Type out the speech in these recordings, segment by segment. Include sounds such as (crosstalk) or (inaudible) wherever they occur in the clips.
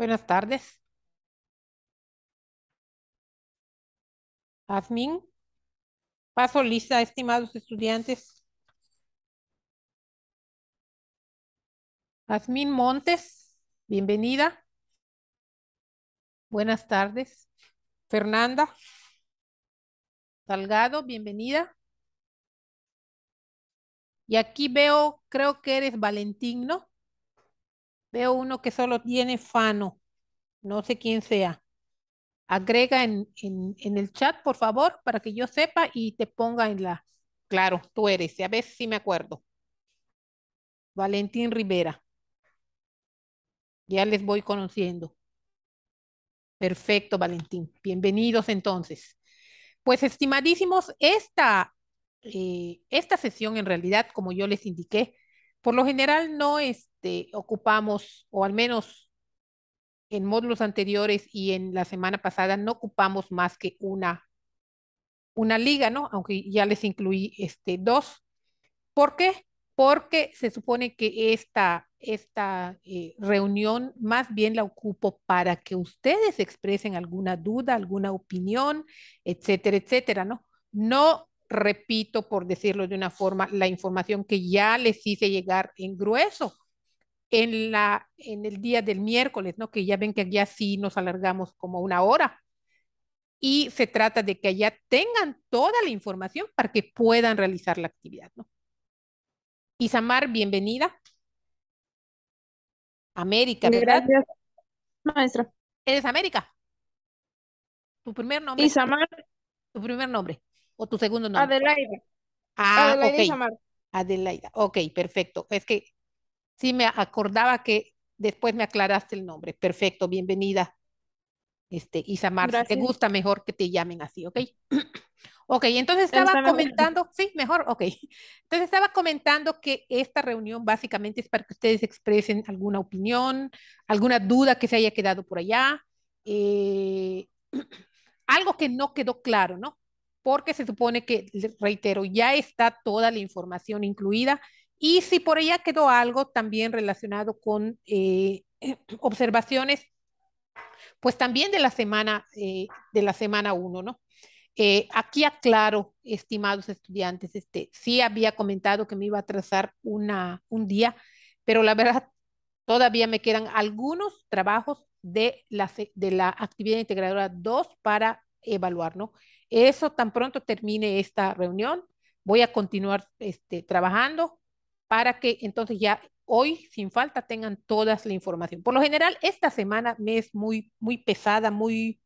Buenas tardes. Asmin. Paso lista, estimados estudiantes. Asmin Montes, bienvenida. Buenas tardes. Fernanda. Salgado, bienvenida. Y aquí veo, creo que eres Valentín, ¿no? Veo uno que solo tiene Fano no sé quién sea. Agrega en, en, en, el chat, por favor, para que yo sepa y te ponga en la... Claro, tú eres, a ver si me acuerdo. Valentín Rivera. Ya les voy conociendo. Perfecto, Valentín. Bienvenidos entonces. Pues estimadísimos, esta, eh, esta sesión en realidad, como yo les indiqué, por lo general no este, ocupamos, o al menos en módulos anteriores y en la semana pasada no ocupamos más que una, una liga, ¿no? Aunque ya les incluí este, dos. ¿Por qué? Porque se supone que esta, esta eh, reunión más bien la ocupo para que ustedes expresen alguna duda, alguna opinión, etcétera, etcétera, ¿no? No repito, por decirlo de una forma, la información que ya les hice llegar en grueso en, la, en el día del miércoles, ¿no? Que ya ven que ya sí nos alargamos como una hora. Y se trata de que allá tengan toda la información para que puedan realizar la actividad, ¿no? Isamar, bienvenida. América, ¿verdad? Gracias, maestra. ¿Eres América? ¿Tu primer nombre? Isamar. ¿Tu primer nombre? ¿O tu segundo nombre? Adelaida. Ah, Adelaida okay. Adelaida, ok, perfecto. Es que Sí, me acordaba que después me aclaraste el nombre. Perfecto, bienvenida. Este, Isamar, si te gusta mejor que te llamen así, ¿ok? (clears throat) ok, entonces estaba comentando, sí, mejor, ok. (laughs) Entonces estaba comentando que esta reunión básicamente es para que ustedes expresen alguna opinión, alguna duda que se haya quedado por allá, eh, (clears throat) algo que no quedó claro, ¿no? Porque se supone que, reitero, ya está toda la información incluida y si por ella quedó algo también relacionado con eh, (clears throat) observaciones, pues también de la semana, eh, de la semana 1, ¿no? Eh, aquí aclaro, estimados estudiantes, este, sí había comentado que me iba a trazar una, un día, pero la verdad todavía me quedan algunos trabajos de la, de la actividad integradora 2 para evaluar, ¿no? Eso tan pronto termine esta reunión, voy a continuar este, trabajando para que entonces ya hoy sin falta tengan toda la información. Por lo general, esta semana me es muy, muy pesada, muy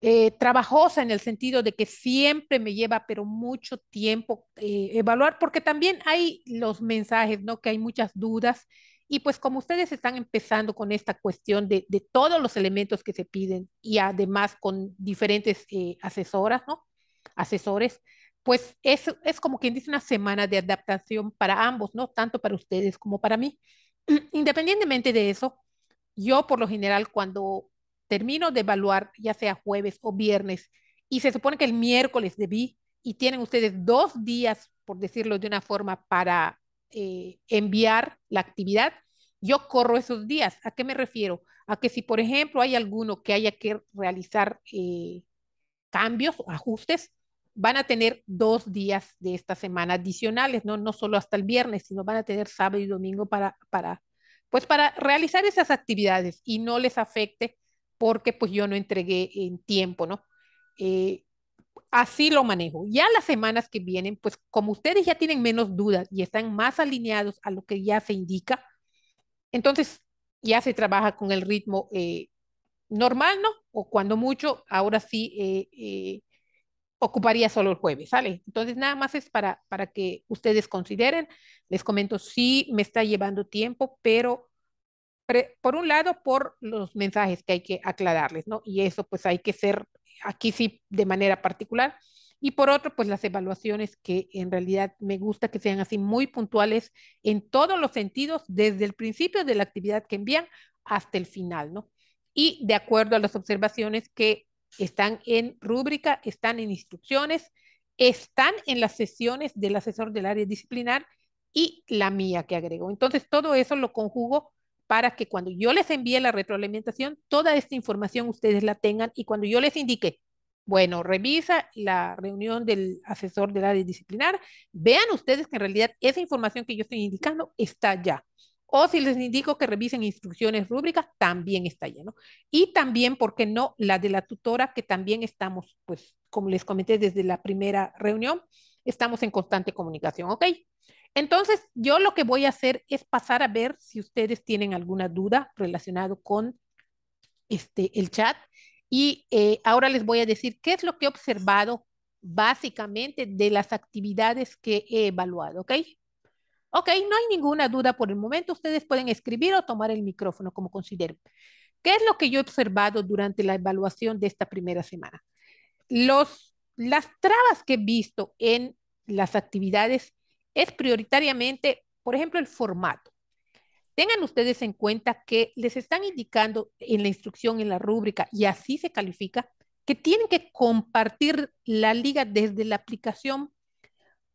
eh, trabajosa en el sentido de que siempre me lleva, pero mucho tiempo eh, evaluar, porque también hay los mensajes, ¿no? Que hay muchas dudas. Y pues como ustedes están empezando con esta cuestión de, de todos los elementos que se piden y además con diferentes eh, asesoras, ¿no? Asesores, pues es, es como quien dice una semana de adaptación para ambos, ¿no? Tanto para ustedes como para mí. (clears throat) Independientemente de eso, yo por lo general cuando termino de evaluar, ya sea jueves o viernes, y se supone que el miércoles debí, y tienen ustedes dos días, por decirlo de una forma, para eh, enviar la actividad, yo corro esos días. ¿A qué me refiero? A que si, por ejemplo, hay alguno que haya que realizar eh, cambios o ajustes, van a tener dos días de esta semana adicionales, ¿no? no solo hasta el viernes, sino van a tener sábado y domingo para, para, pues para realizar esas actividades y no les afecte porque pues yo no entregué en tiempo, ¿no? Eh, así lo manejo. Ya las semanas que vienen, pues como ustedes ya tienen menos dudas y están más alineados a lo que ya se indica, entonces ya se trabaja con el ritmo eh, normal, ¿no? O cuando mucho, ahora sí, eh, ocuparía solo el jueves, ¿sale? Entonces, nada más es para, para que ustedes consideren. Les comento, sí, me está llevando tiempo, pero por un lado, por los mensajes que hay que aclararles, ¿no? Y eso, pues, hay que ser aquí sí de manera particular. Y por otro, pues las evaluaciones que en realidad me gusta que sean así muy puntuales en todos los sentidos, desde el principio de la actividad que envían hasta el final, ¿no? Y de acuerdo a las observaciones que están en rúbrica, están en instrucciones, están en las sesiones del asesor del área disciplinar y la mía que agrego. Entonces, todo eso lo conjugo para que cuando yo les envíe la retroalimentación, toda esta información ustedes la tengan y cuando yo les indique, bueno, revisa la reunión del asesor del área disciplinar, vean ustedes que en realidad esa información que yo estoy indicando está ya o si les indico que revisen instrucciones rúbricas, también está lleno. Y también, ¿por qué no? La de la tutora, que también estamos, pues, como les comenté desde la primera reunión, estamos en constante comunicación, ¿ok? Entonces, yo lo que voy a hacer es pasar a ver si ustedes tienen alguna duda relacionado con este, el chat. Y eh, ahora les voy a decir qué es lo que he observado básicamente de las actividades que he evaluado, ¿ok? Ok, no hay ninguna duda por el momento. Ustedes pueden escribir o tomar el micrófono como consideren. ¿Qué es lo que yo he observado durante la evaluación de esta primera semana? Los, las trabas que he visto en las actividades es prioritariamente, por ejemplo, el formato. Tengan ustedes en cuenta que les están indicando en la instrucción, en la rúbrica, y así se califica, que tienen que compartir la liga desde la aplicación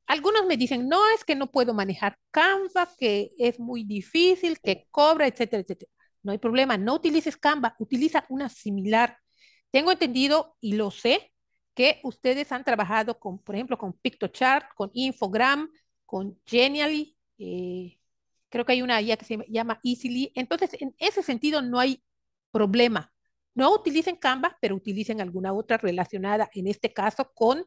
algunos me dicen, no, es que no puedo manejar Canva, que es muy difícil, que cobra, etcétera, etcétera. No hay problema, no utilices Canva, utiliza una similar. Tengo entendido y lo sé que ustedes han trabajado con, por ejemplo, con PictoChart, con Infogram, con Genially, eh, creo que hay una guía que se llama Easily. Entonces, en ese sentido no hay problema. No utilicen Canva, pero utilicen alguna otra relacionada, en este caso, con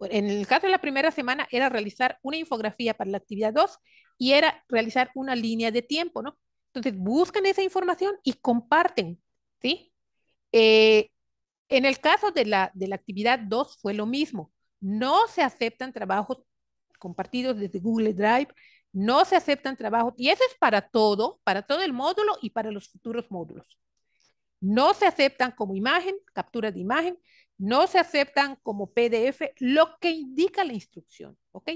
en el caso de la primera semana era realizar una infografía para la actividad 2 y era realizar una línea de tiempo, ¿no? Entonces buscan esa información y comparten, ¿sí? Eh, en el caso de la, de la actividad 2 fue lo mismo. No se aceptan trabajos compartidos desde Google Drive, no se aceptan trabajos, y eso es para todo, para todo el módulo y para los futuros módulos. No se aceptan como imagen, captura de imagen, no se aceptan como PDF lo que indica la instrucción, ¿ok?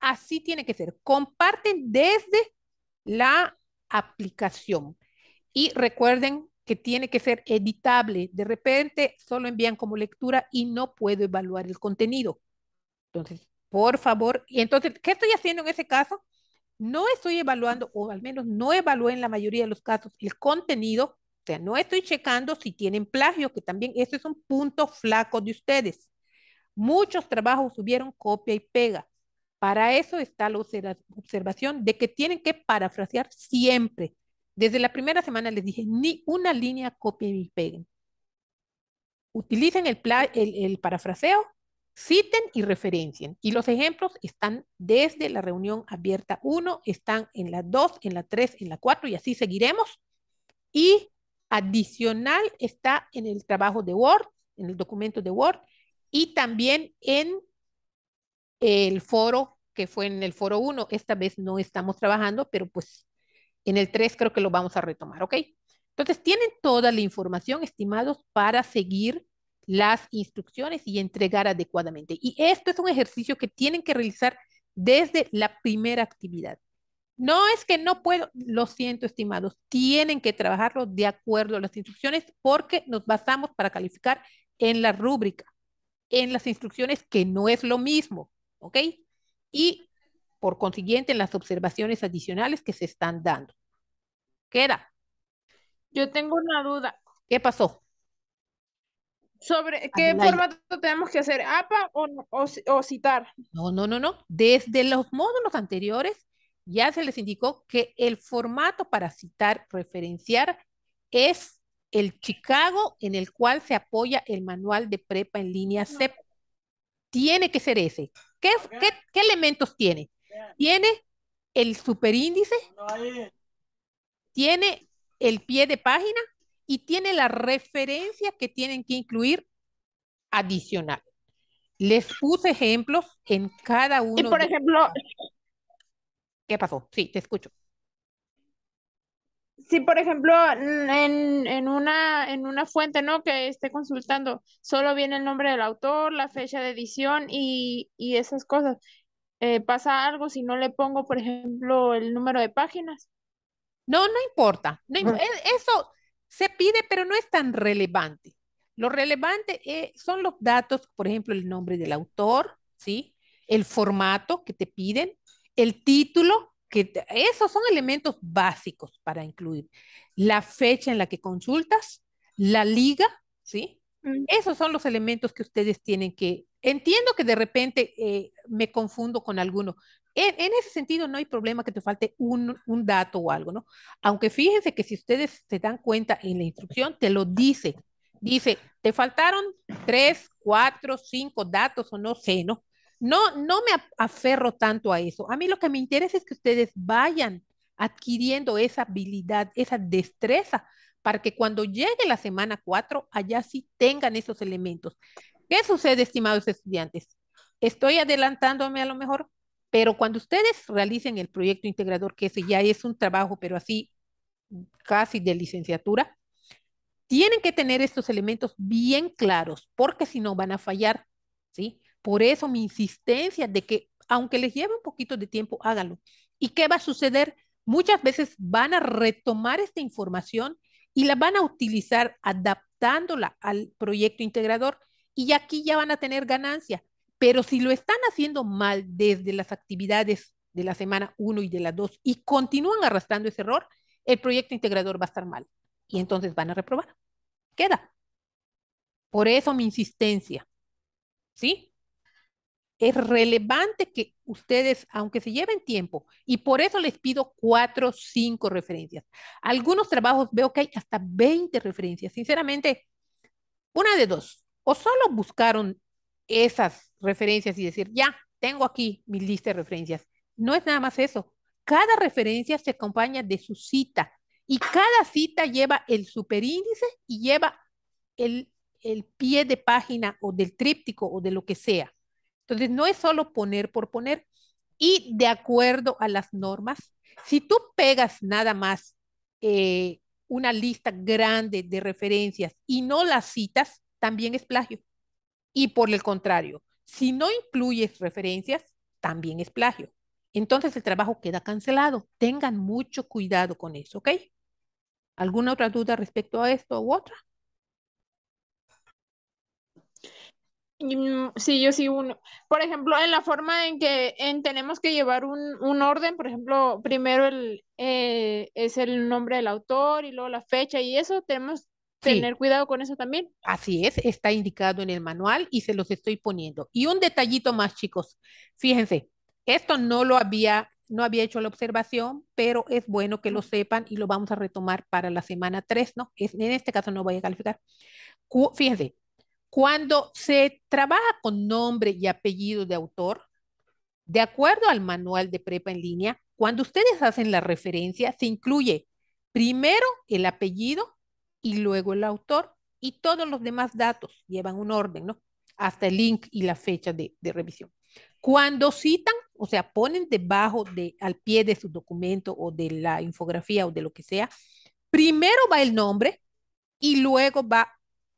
Así tiene que ser. Comparten desde la aplicación. Y recuerden que tiene que ser editable. De repente solo envían como lectura y no puedo evaluar el contenido. Entonces, por favor, y entonces, ¿qué estoy haciendo en ese caso? No estoy evaluando, o al menos no evalué en la mayoría de los casos, el contenido, o sea, no estoy checando si tienen plagio, que también eso es un punto flaco de ustedes. Muchos trabajos subieron copia y pega. Para eso está la observación de que tienen que parafrasear siempre. Desde la primera semana les dije, ni una línea copia y peguen. Utilicen el, el, el parafraseo, citen y referencien. Y los ejemplos están desde la reunión abierta 1, están en la 2, en la 3, en la 4 y así seguiremos. Y adicional está en el trabajo de Word, en el documento de Word y también en el foro que fue en el foro 1. Esta vez no estamos trabajando, pero pues en el 3 creo que lo vamos a retomar, ¿ok? Entonces tienen toda la información, estimados, para seguir las instrucciones y entregar adecuadamente. Y esto es un ejercicio que tienen que realizar desde la primera actividad. No es que no puedo, lo siento, estimados, tienen que trabajarlo de acuerdo a las instrucciones porque nos basamos para calificar en la rúbrica, en las instrucciones que no es lo mismo, ¿ok? Y por consiguiente en las observaciones adicionales que se están dando. Queda. Yo tengo una duda. ¿Qué pasó? Sobre qué formato tenemos que hacer, APA o, o citar. No, no, no, no. Desde los módulos anteriores ya se les indicó que el formato para citar, referenciar, es el Chicago en el cual se apoya el manual de prepa en línea CEP. Tiene que ser ese. ¿Qué, qué, elementos tiene? Tiene el superíndice, tiene el pie de página y tiene la referencia que tienen que incluir adicional. Les puse ejemplos en cada uno. Y por ejemplo, ¿Qué pasó? Sí, te escucho. Sí, por ejemplo, en, una, en una fuente ¿no? que esté consultando, solo viene el nombre del autor, la fecha de edición y, esas cosas. Eh, ¿Pasa algo si no le pongo, por ejemplo, el número de páginas? No, no importa. E, eso se pide, pero no es tan relevante. Lo relevante eh, son los datos, por ejemplo, el nombre del autor, ¿sí? el formato que te piden, el título, que esos son elementos básicos para incluir. La fecha en la que consultas, la liga, ¿sí? Mm. Esos son los elementos que ustedes tienen que... Entiendo que de repente eh, me confundo con alguno. En, ese sentido no hay problema que te falte un, un dato o algo, ¿no? Aunque fíjense que si ustedes se dan cuenta en la instrucción, te lo dice. Dice, te faltaron tres, cuatro, cinco datos o no sé, ¿no? No, no me aferro tanto a eso. A mí lo que me interesa es que ustedes vayan adquiriendo esa habilidad, esa destreza, para que cuando llegue la semana 4, allá sí tengan esos elementos. ¿Qué sucede, estimados estudiantes? Estoy adelantándome a lo mejor, pero cuando ustedes realicen el proyecto integrador, que ese ya es un trabajo, pero así casi de licenciatura, tienen que tener estos elementos bien claros, porque si no van a fallar, ¿sí? Por eso mi insistencia de que, aunque les lleve un poquito de tiempo, hágalo. ¿Y qué va a suceder? Muchas veces van a retomar esta información y la van a utilizar adaptándola al proyecto integrador y aquí ya van a tener ganancia. Pero si lo están haciendo mal desde las actividades de la semana 1 y de la 2 y continúan arrastrando ese error, el proyecto integrador va a estar mal y entonces van a reprobar. Queda. Por eso mi insistencia. ¿Sí? es relevante que ustedes, aunque se lleven tiempo, y por eso les pido cuatro, o cinco referencias. Algunos trabajos veo que hay hasta 20 referencias. Sinceramente, una de dos, o solo buscaron esas referencias y decir, ya, tengo aquí mi lista de referencias. No es nada más eso. Cada referencia se acompaña de su cita y cada cita lleva el superíndice y lleva el pie de página o del tríptico o de lo que sea. Entonces, no es solo poner por poner. Y de acuerdo a las normas, si tú pegas nada más eh, una lista grande de referencias y no las citas, también es plagio. Y por el contrario, si no incluyes referencias, también es plagio. Entonces el trabajo queda cancelado. Tengan mucho cuidado con eso, ¿ok? ¿Alguna otra duda respecto a esto u otra? Mm, sí, yo sí uno. Por ejemplo, en la forma en que tenemos que llevar un, orden, por ejemplo, primero el, eh, es el nombre del autor y luego la fecha y eso, tenemos que tener cuidado con eso también. Así es, está indicado en el manual y se los estoy poniendo. Y un detallito más, chicos. Fíjense, esto no lo había, no había hecho la observación, pero es bueno que lo sepan y lo vamos a retomar para la semana 3, ¿no? en este caso no voy a calificar. fíjense, cuando se trabaja con nombre y apellido de autor, de acuerdo al manual de prepa en línea, cuando ustedes hacen la referencia, se incluye primero el apellido y luego el autor y todos los demás datos llevan un orden, ¿no? Hasta el link y la fecha de, revisión. Cuando citan, o sea, ponen debajo de, al pie de su documento o de la infografía o de lo que sea, primero va el nombre y luego va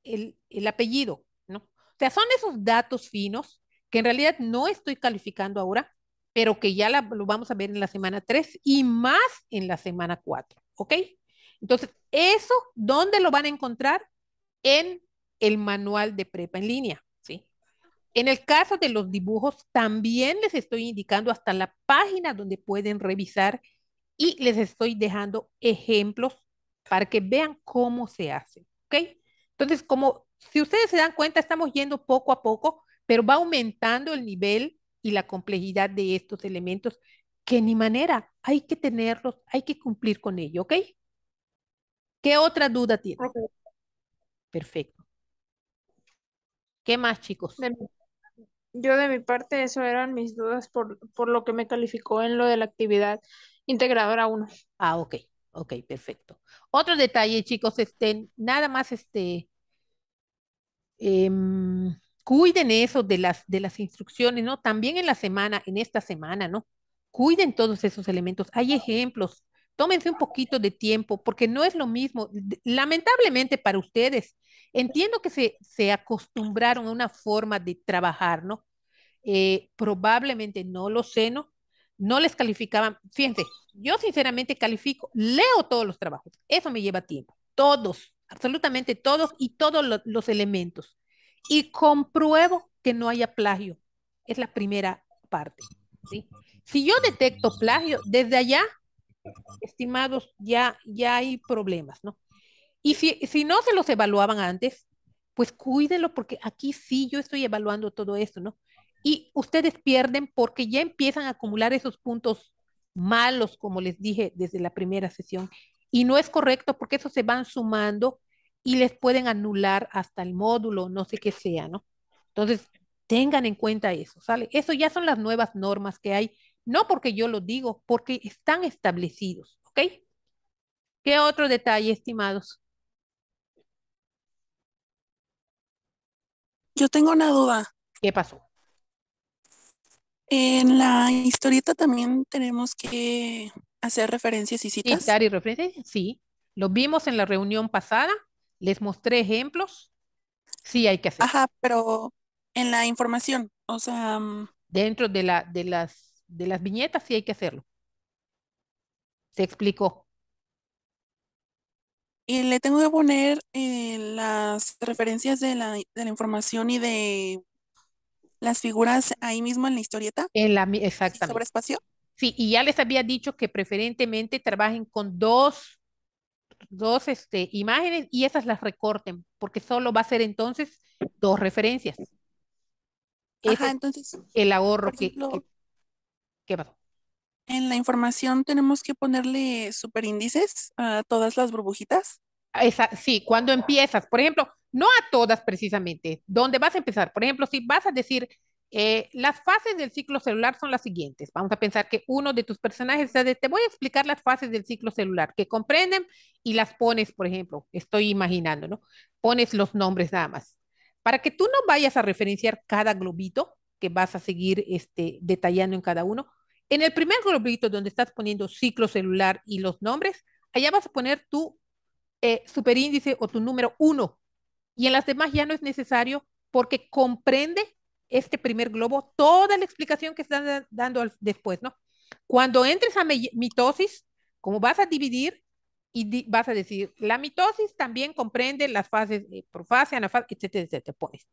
el, apellido, ¿no? O sea, son esos datos finos que en realidad no estoy calificando ahora, pero que ya lo vamos a ver en la semana 3 y más en la semana 4, ¿ok? Entonces, eso, ¿dónde lo van a encontrar? En el manual de prepa en línea, ¿sí? En el caso de los dibujos, también les estoy indicando hasta la página donde pueden revisar y les estoy dejando ejemplos para que vean cómo se hace, ¿ok? Entonces, como si ustedes se dan cuenta, estamos yendo poco a poco, pero va aumentando el nivel y la complejidad de estos elementos que ni manera hay que tenerlos, hay que cumplir con ello, ¿ok? ¿Qué otra duda tiene? Perfecto. ¿Qué más, chicos? yo de mi parte, eso eran mis dudas por, por lo que me calificó en lo de la actividad integradora 1. Ah, ok, ok, perfecto. Otro detalle, chicos, estén nada más este, Em, cuiden eso de las, de las instrucciones, ¿no? También en la semana, en esta semana, ¿no? Cuiden todos esos elementos. Hay ejemplos. Tómense un poquito de tiempo porque no es lo mismo. Lamentablemente para ustedes, entiendo que se, acostumbraron a una forma de trabajar, ¿no? Eh, probablemente no lo sé, ¿no? No les calificaban. Fíjense, yo sinceramente califico, leo todos los trabajos. Eso me lleva tiempo. Todos, absolutamente todos y todos los elementos. Y compruebo que no haya plagio. Es la primera parte. ¿sí? Si yo detecto plagio, desde allá, estimados, ya, ya hay problemas, ¿no? Y si, no se los evaluaban antes, pues cuídenlo porque aquí sí yo estoy evaluando todo esto, ¿no? Y ustedes pierden porque ya empiezan a acumular esos puntos malos, como les dije desde la primera sesión, y no es correcto porque eso se van sumando y les pueden anular hasta el módulo, no sé qué sea, ¿no? Entonces, tengan en cuenta eso, ¿sale? Eso ya son las nuevas normas que hay, no porque yo lo digo, porque están establecidos, ¿ok? ¿Qué otro detalle, estimados? Yo tengo una duda. ¿Qué pasó? En la historieta también tenemos que hacer referencias y citas. Citar y referencias, sí. Lo vimos en la reunión pasada, les mostré ejemplos. Sí, hay que hacer. Ajá, pero en la información, o sea. Mm, Dentro de, la, de, las, de las viñetas sí hay que hacerlo. Se explicó. Y le tengo que poner eh, las referencias de la, de la información y de las figuras ahí mismo en la historieta. En la, exactamente. ¿Sobre espacio? Sí, y ya les había dicho que preferentemente trabajen con dos, dos este, imágenes y esas las recorten, porque solo va a ser entonces dos referencias. entonces. El ahorro que, ¿Qué pasó? En la información tenemos que ponerle superíndices a todas las burbujitas. Esa, sí, cuando empiezas, por ejemplo, no a todas precisamente, ¿dónde vas a empezar? Por ejemplo, si vas a decir eh, las fases del ciclo celular son las siguientes. Vamos a pensar que uno de tus personajes, te voy a explicar las fases del ciclo celular que comprenden y las pones, por ejemplo, estoy imaginando, ¿no? Pones los nombres nada más. Para que tú no vayas a referenciar cada globito que vas a seguir este, detallando en cada uno, en el primer globito donde estás poniendo ciclo celular y los nombres, allá vas a poner tu eh, superíndice o tu número uno. Y en las demás ya no es necesario porque comprende este primer globo toda la explicación que están dando después, ¿no? Cuando entres a mitosis, como vas a dividir y vas a decir, la mitosis también comprende las fases por profase, anafase, etcétera, etcétera, pones.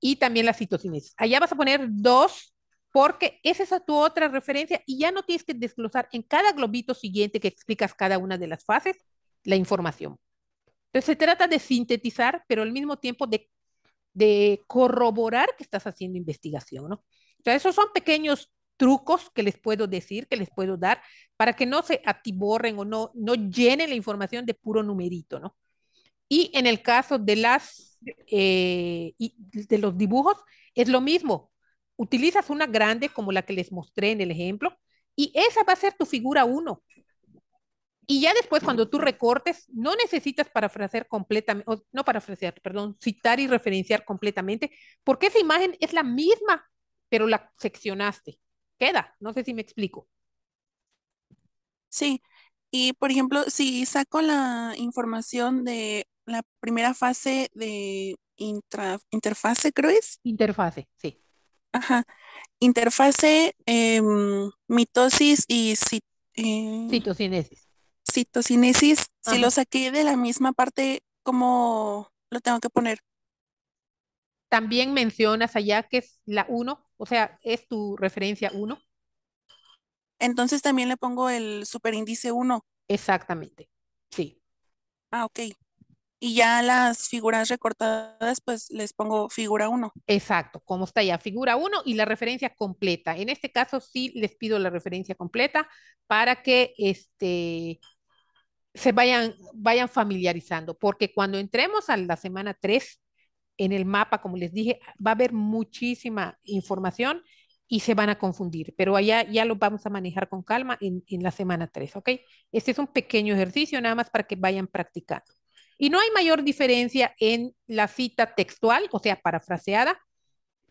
Y también la citocinesis. Allá vas a poner dos, porque esa es tu otra referencia y ya no tienes que desglosar en cada globito siguiente que explicas cada una de las fases la información. Entonces se trata de sintetizar, pero al mismo tiempo de de corroborar que estás haciendo investigación, ¿no? O sea, esos son pequeños trucos que les puedo decir, que les puedo dar, para que no se atiborren o no, no llenen la información de puro numerito, ¿no? Y en el caso de las, eh, de los dibujos, es lo mismo. Utilizas una grande como la que les mostré en el ejemplo, y esa va a ser tu figura 1. Y ya después, cuando tú recortes, no necesitas parafrasear completamente, o, no parafrasear, perdón, citar y referenciar completamente, porque esa imagen es la misma, pero la seccionaste. Queda, no sé si me explico. Sí, y por ejemplo, si saco la información de la primera fase de interfase, creo Interfase, sí. Ajá. Interfase, em, mitosis y cit eh, citocinesis citocinesis, si lo saqué de la misma parte, ¿cómo lo tengo que poner? También mencionas allá que es la 1, o sea, es tu referencia 1. Entonces también le pongo el superíndice 1. Exactamente, sí. Ah, ok. Y ya las figuras recortadas, pues les pongo figura 1. Exacto, como está ya, figura 1 y la referencia completa. En este caso sí les pido la referencia completa para que este, se vayan, vayan familiarizando, porque cuando entremos a la semana 3 en el mapa, como les dije, va a haber muchísima información y se van a confundir, pero allá ya lo vamos a manejar con calma en, la semana 3, ¿ok? Este es un pequeño ejercicio nada más para que vayan practicando. Y no hay mayor diferencia en la cita textual, o sea, parafraseada,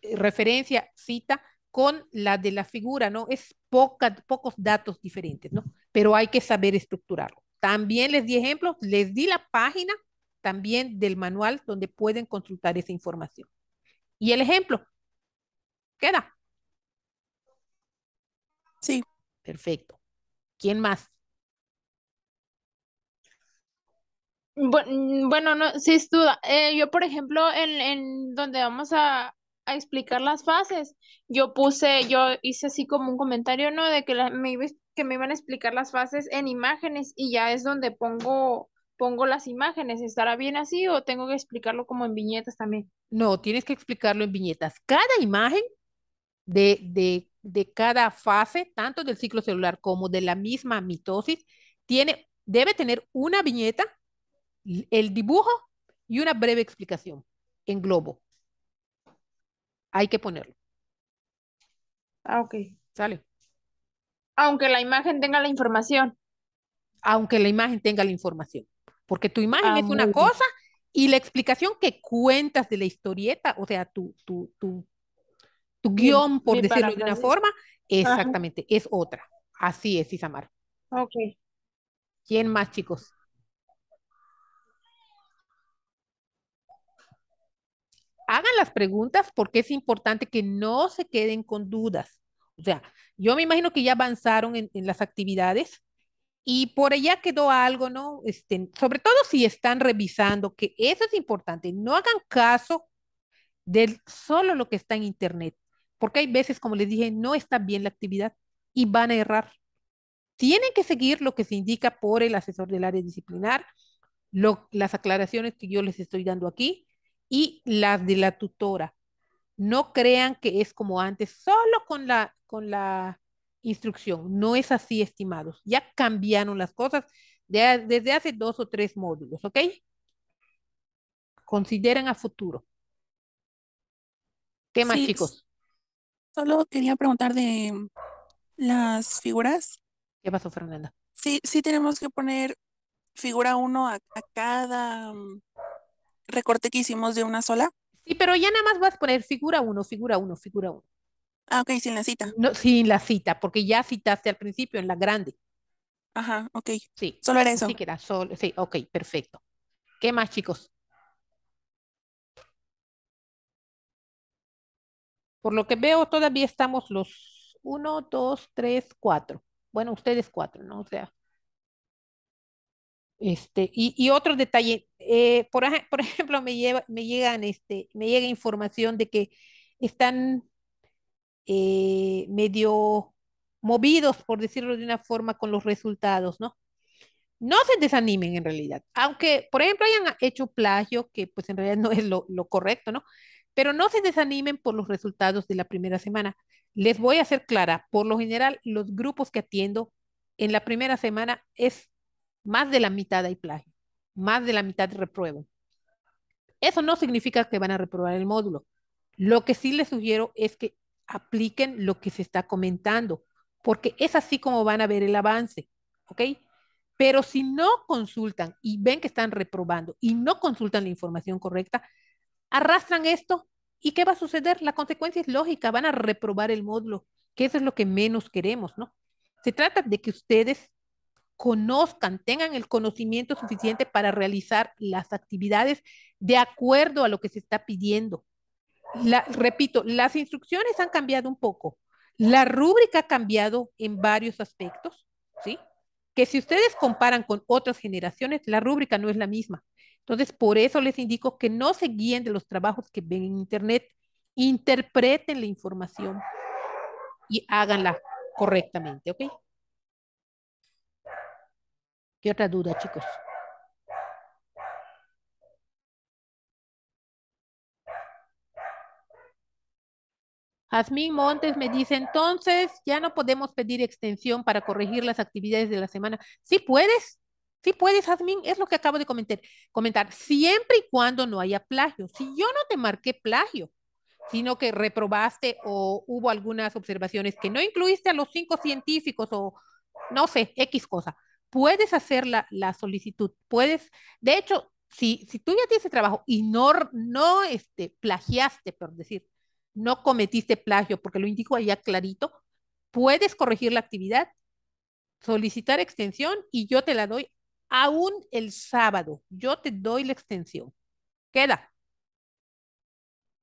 eh, referencia, cita, con la de la figura, ¿no? Es poca, pocos datos diferentes, ¿no? Pero hay que saber estructurarlo. También les di ejemplos, les di la página también del manual donde pueden consultar esa información. ¿Y el ejemplo? ¿Queda? Sí. Perfecto. ¿Quién más? Mm, bueno, no, sí, duda. Eh, yo, por ejemplo, en, en donde vamos a, a explicar las fases, yo puse, yo hice así como un comentario, ¿no? De que, me, me iban a explicar las fases en imágenes y ya es donde pongo pongo las imágenes, ¿estará bien así o tengo que explicarlo como en viñetas también? No, tienes que explicarlo en viñetas. Cada imagen de, de, de, cada fase, tanto del ciclo celular como de la misma mitosis, tiene, debe tener una viñeta, el dibujo y una breve explicación en globo hay que ponerlo. Ah, ok. Sale. Aunque la imagen tenga la información. Aunque la imagen tenga la información. Porque tu imagen ah, es una cosa y la explicación que cuentas de la historieta, o sea, tu, tu, tu, tu guión, por decirlo de una forma, exactamente, es otra. Así es, Isamar. Ok. ¿Quién más, chicos? hagan las preguntas porque es importante que no se queden con dudas. O sea, yo me imagino que ya avanzaron en, las actividades y por allá quedó algo, ¿no? Este, sobre todo si están revisando, que eso es importante. No hagan caso de solo lo que está en Internet, porque hay veces, como les dije, no está bien la actividad y van a errar. Tienen que seguir lo que se indica por el asesor del área disciplinar, lo, las aclaraciones que yo les estoy dando aquí, y las de la tutora. No crean que es como antes, solo con la, con la instrucción. No es así, estimados. Ya cambiaron las cosas desde hace dos o tres módulos, ¿ok? consideran a futuro. ¿Qué más, chicos? Solo quería preguntar de mm, las figuras. ¿Qué pasó, Fernanda? Sí, sí tenemos que poner figura uno a, cada mm, recorte que hicimos de una sola. Sí, pero ya nada más vas a poner figura 1, figura 1, figura 1. Ah, ok, sin la cita. No, sin la cita, porque ya citaste al principio en la grande. Ajá, ok. Sí. Solo era eso. Sí, que solo. Sí, ok, perfecto. ¿Qué más, chicos? Por lo que veo, todavía estamos los 1, 2, 3, 4. Bueno, ustedes cuatro, ¿no? O sea. Este, y, y otro detalle, eh, por, (laughs) ejemplo, me, llegan, este, me llega información de que están eh, medio movidos, por decirlo de una forma, con los resultados, ¿no? No se desanimen en realidad, aunque, por ejemplo, hayan hecho plagio, que pues en realidad no es lo, correcto, ¿no? Pero no se desanimen por los resultados de la primera semana. Les voy a ser clara, por lo general, los grupos que atiendo en la primera semana es más de la mitad hay plagio más de la mitad reprueban. Eso no significa que van a reprobar el módulo. Lo que sí les sugiero es que apliquen lo que se está comentando, porque es así como van a ver el avance, ¿ok? Pero si no consultan y ven que están reprobando y no consultan la información correcta, arrastran esto y ¿qué va a suceder? La consecuencia es lógica, van a reprobar el módulo, que eso es lo que menos queremos, ¿no? Se trata de que ustedes conozcan, tengan el conocimiento suficiente para realizar las actividades de acuerdo a lo que se está pidiendo. La, repito, las instrucciones han cambiado un poco. La rúbrica ha cambiado en varios aspectos, ¿sí? Que si ustedes comparan con otras generaciones, la rúbrica no es la misma. Entonces, por eso les indico que no se guíen de los trabajos que ven en Internet, interpreten la información y háganla correctamente, ¿ok? ¿Qué otra duda, chicos? Jazmín Montes me dice, entonces ya no podemos pedir extensión para corregir las actividades de la semana. Sí puedes, sí puedes, Jazmín, es lo que acabo de comentar, comentar, siempre y cuando no haya plagio. Si yo no te marqué plagio, sino que reprobaste o hubo algunas observaciones que no incluiste a los cinco científicos o no sé, X cosa, puedes hacer la, solicitud, puedes, de hecho, si, si tú ya tienes trabajo y no, no este, plagiaste, por decir, no cometiste plagio, porque lo indico allá clarito, puedes corregir la actividad, solicitar extensión y yo te la doy aún el sábado. Yo te doy la extensión. Queda.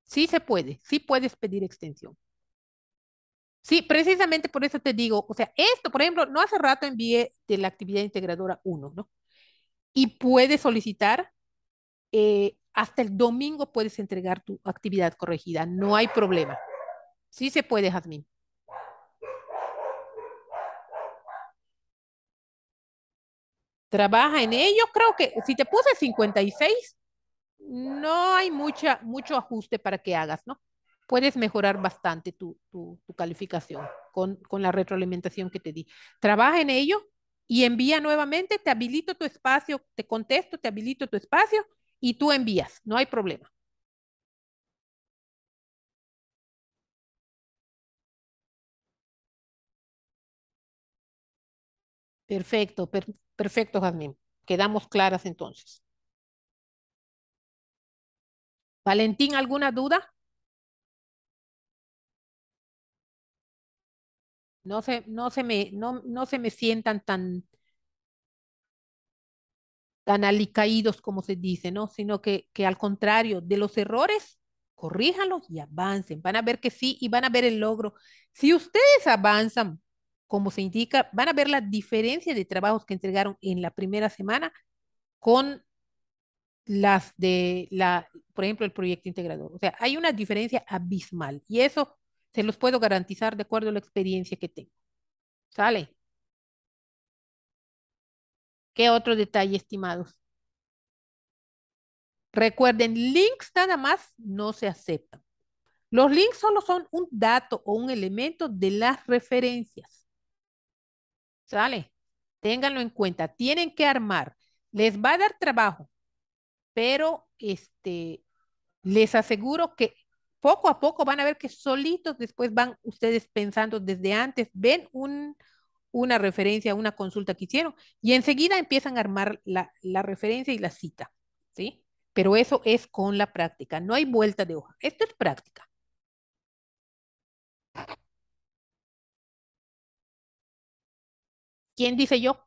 Sí se puede, sí puedes pedir extensión. Sí, precisamente por eso te digo, o sea, esto, por ejemplo, no hace rato envié de la actividad integradora 1, ¿no? Y puedes solicitar, eh, hasta el domingo puedes entregar tu actividad corregida, no hay problema. Sí se puede, Jazmín. Trabaja en ello, creo que si te puse 56, no hay mucha, mucho ajuste para que hagas, ¿no? puedes mejorar bastante tu, calificación con, con, la retroalimentación que te di. Trabaja en ello y envía nuevamente, te habilito tu espacio, te contesto, te habilito tu espacio y tú envías, no hay problema. Perfecto, perfecto, Jazmín. Quedamos claras entonces. Valentín, ¿alguna duda? No se, no se me, no, no se me sientan tan, tan alicaídos como se dice, ¿no? Sino que, que al contrario, de los errores, corríjanlos y avancen. Van a ver que sí y van a ver el logro. Si ustedes avanzan, como se indica, van a ver la diferencia de trabajos que entregaron en la primera semana con las de la, por ejemplo, el proyecto integrador. O sea, hay una diferencia abismal y eso se los puedo garantizar de acuerdo a la experiencia que tengo. ¿Sale? ¿Qué otro detalle, estimados? Recuerden, links nada más no se aceptan. Los links solo son un dato o un elemento de las referencias. ¿Sale? Ténganlo en cuenta. Tienen que armar. Les va a dar trabajo, pero este, les aseguro que poco a poco van a ver que solitos después van ustedes pensando desde antes, ven un, una referencia, una consulta que hicieron y enseguida empiezan a armar la, la referencia y la cita, ¿sí? Pero eso es con la práctica, no hay vuelta de hoja, esto es práctica. ¿Quién dice yo?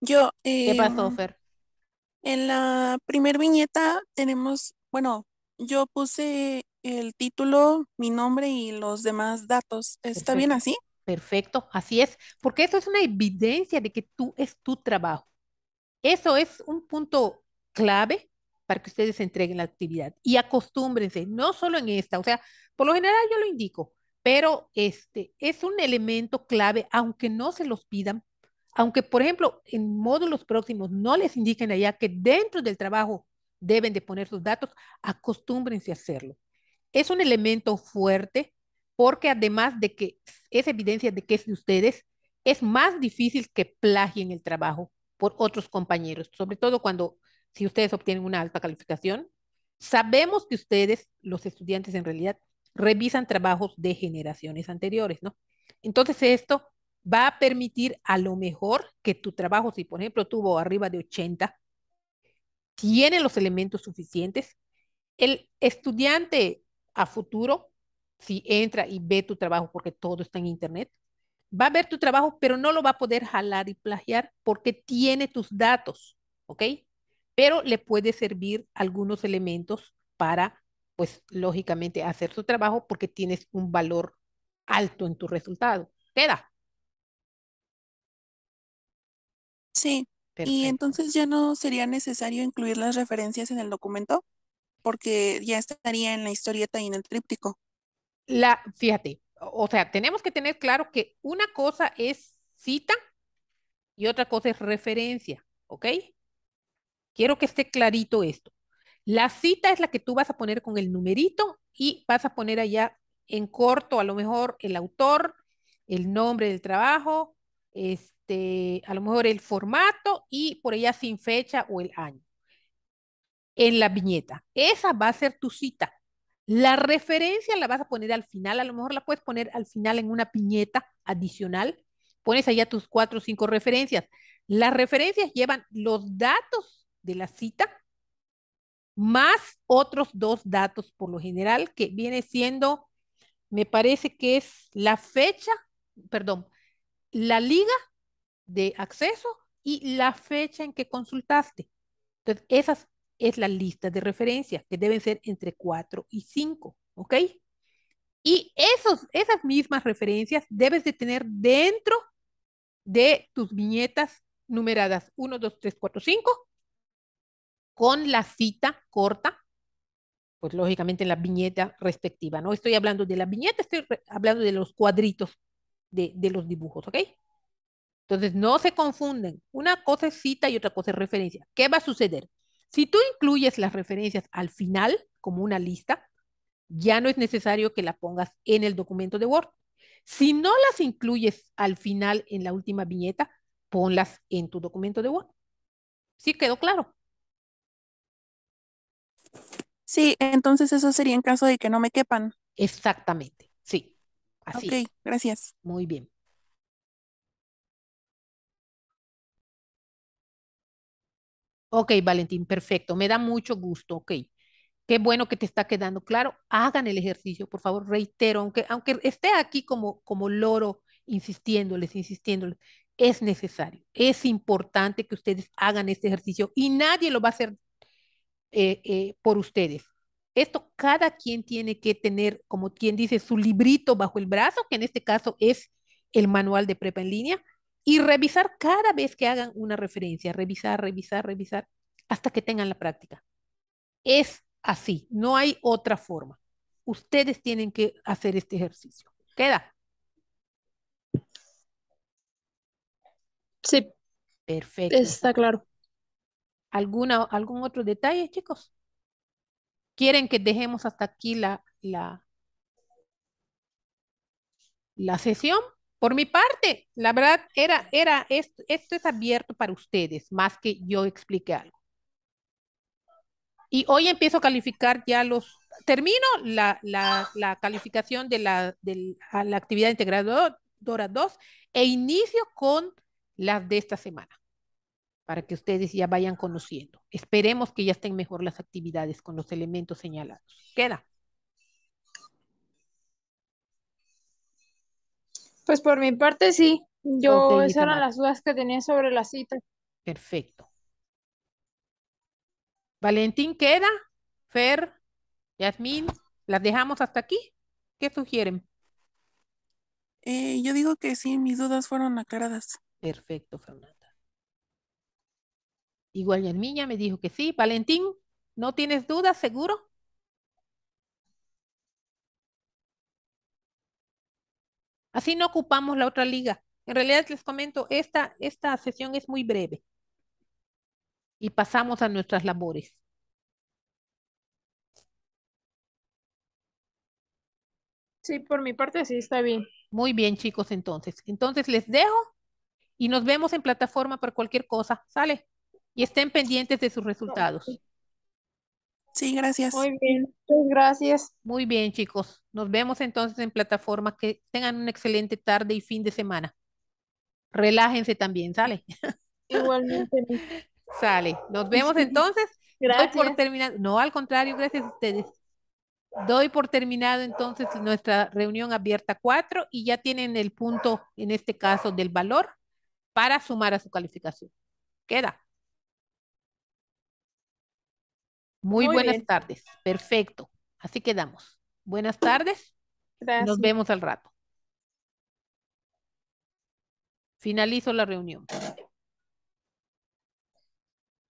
Yo. Eh, ¿Qué pasó, em, Fer? En la primer viñeta tenemos, bueno, yo puse el título, mi nombre y los demás datos. ¿Está bien así? Perfecto, así es, porque eso es una evidencia de que tú es tu trabajo. Eso es un punto clave para que ustedes entreguen la actividad y acostúmbrense, no solo en esta, o sea, por lo general yo lo indico, pero este es un elemento clave, aunque no se los pidan, aunque por ejemplo en módulos próximos no les indiquen allá que dentro del trabajo deben de poner sus datos, acostúmbrense a hacerlo. Es un elemento fuerte porque además de que es evidencia de que es de ustedes, es más difícil que plagien el trabajo por otros compañeros, sobre todo cuando si ustedes obtienen una alta calificación. Sabemos que ustedes, los estudiantes en realidad, revisan trabajos de generaciones anteriores, ¿no? Entonces esto va a permitir a lo mejor que tu trabajo, si por ejemplo tuvo arriba de 80, tiene los elementos suficientes. El estudiante a futuro, si entra y ve tu trabajo, porque todo está en Internet, va a ver tu trabajo, pero no lo va a poder jalar y plagiar porque tiene tus datos, ¿ok? Pero le puede servir algunos elementos para, pues, lógicamente, hacer su trabajo porque tienes un valor alto en tu resultado. ¿Queda? Sí. Y entonces ya no sería necesario incluir las referencias en el documento porque ya estaría en la historieta y en el tríptico. La, fíjate, o sea, tenemos que tener claro que una cosa es cita y otra cosa es referencia, ¿ok? Quiero que esté clarito esto. La cita es la que tú vas a poner con el numerito y vas a poner allá en corto a lo mejor el autor, el nombre del trabajo, este este, a lo mejor el formato y por allá sin fecha o el año en la viñeta. Esa va a ser tu cita. La referencia la vas a poner al final, a lo mejor la puedes poner al final en una piñeta adicional. Pones allá tus cuatro o cinco referencias. Las referencias llevan los datos de la cita más otros dos datos por lo general, que viene siendo, me parece que es la fecha, perdón, la liga de acceso y la fecha en que consultaste. Entonces, esas es la lista de referencias que deben ser entre 4 y 5, ¿ok? Y esos, esas mismas referencias debes de tener dentro de tus viñetas numeradas 1, 2, 3, 4, 5, con la cita corta, pues lógicamente en la viñeta respectiva. No estoy hablando de la viñeta, estoy hablando de los cuadritos de, de los dibujos, ¿ok? Entonces, no se confunden. Una cosa es cita y otra cosa es referencia. ¿Qué va a suceder? Si tú incluyes las referencias al final, como una lista, ya no es necesario que la pongas en el documento de Word. Si no las incluyes al final en la última viñeta, ponlas en tu documento de Word. ¿Sí quedó claro? Sí, entonces eso sería en caso de que no me quepan. Exactamente, sí. Así. Ok, gracias. Muy bien. Ok, Valentín, perfecto, me da mucho gusto, ok. Qué bueno que te está quedando claro. Hagan el ejercicio, por favor, reitero, aunque, aunque esté aquí como, como loro insistiéndoles, insistiéndoles, es necesario, es importante que ustedes hagan este ejercicio y nadie lo va a hacer eh, eh, por ustedes. Esto cada quien tiene que tener, como quien dice, su librito bajo el brazo, que en este caso es el manual de prepa en línea, y revisar cada vez que hagan una referencia, revisar, revisar, revisar, hasta que tengan la práctica. Es así, no hay otra forma. Ustedes tienen que hacer este ejercicio. ¿Queda? Sí. Perfecto. Está claro. ¿Alguna, ¿Algún otro detalle, chicos? ¿Quieren que dejemos hasta aquí la, la, la sesión? Por mi parte, la verdad era, era, esto, es abierto para ustedes, más que yo explique algo. Y hoy empiezo a calificar ya los, termino la, la, la calificación de la, de la actividad integradora 2 e inicio con las de esta semana, para que ustedes ya vayan conociendo. Esperemos que ya estén mejor las actividades con los elementos señalados. Queda. Pues por mi parte sí, yo esas eran las dudas que tenía sobre la cita. Perfecto. Valentín queda, Fer, Yasmín, ¿las dejamos hasta aquí? ¿Qué sugieren? Eh, yo digo que sí, mis dudas fueron aclaradas. Perfecto, Fernanda. Igual Yasmín ya me dijo que sí. Valentín, ¿no tienes dudas, seguro? Así no ocupamos la otra liga. En realidad les comento, esta, esta sesión es muy breve y pasamos a nuestras labores. Sí, por mi parte sí está bien. Muy bien, chicos, entonces. Entonces les dejo y nos vemos en plataforma para cualquier cosa. ¿Sale? Y estén pendientes de sus resultados. Sí, gracias. Muy bien, muchas gracias. Muy bien, chicos. Nos vemos entonces en plataforma. Que tengan una excelente tarde y fin de semana. Relájense también, ¿sale? (laughs) Igualmente. sale. Nos vemos (laughs) entonces. Gracias. por terminado. No, al contrario, gracias a ustedes. Doy por terminado entonces nuestra reunión abierta cuatro y ya tienen el punto, en este caso, del valor para sumar a su calificación. Queda. Muy, buenas tardes. Perfecto. Así quedamos. Buenas (laughs) tardes. Nos vemos al rato. Finalizo la reunión.